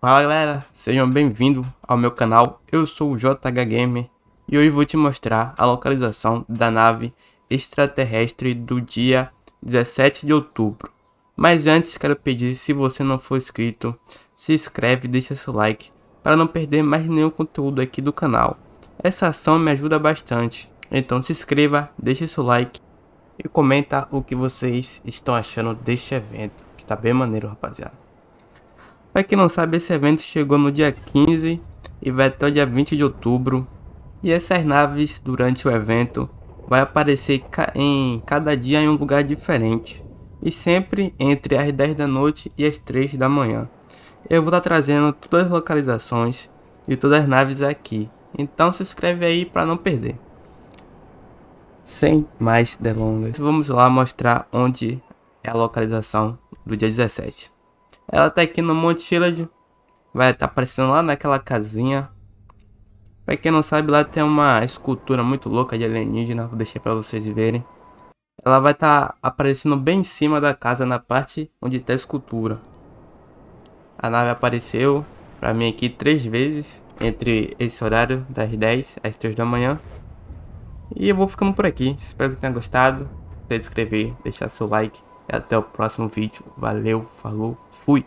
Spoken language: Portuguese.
Fala galera, sejam bem-vindos ao meu canal, eu sou o JH Gamer e hoje vou te mostrar a localização da nave extraterrestre do dia 17 de outubro. Mas antes quero pedir, se você não for inscrito, se inscreve e deixa seu like para não perder mais nenhum conteúdo aqui do canal. Essa ação me ajuda bastante, então se inscreva, deixe seu like e comenta o que vocês estão achando deste evento, que tá bem maneiro, rapaziada. Para quem não sabe, esse evento chegou no dia 15 e vai até o dia 20 de outubro. E essas naves durante o evento vai aparecer em cada dia em um lugar diferente e sempre entre as 10 da noite e as 3 da manhã. Eu vou estar tá trazendo todas as localizações e todas as naves aqui. Então se inscreve aí para não perder. Sem mais delongas, vamos lá mostrar onde é a localização do dia 17. Ela tá aqui no Monte Village, vai estar tá aparecendo lá naquela casinha. Pra quem não sabe, lá tem uma escultura muito louca de alienígena, vou deixar pra vocês verem. Ela vai estar tá aparecendo bem em cima da casa, na parte onde tá a escultura. A nave apareceu pra mim aqui três vezes, entre esse horário das 10 às 3 da manhã. E eu vou ficando por aqui. Espero que tenha gostado. Se inscrever, deixar seu like. E até o próximo vídeo. Valeu, falou, fui!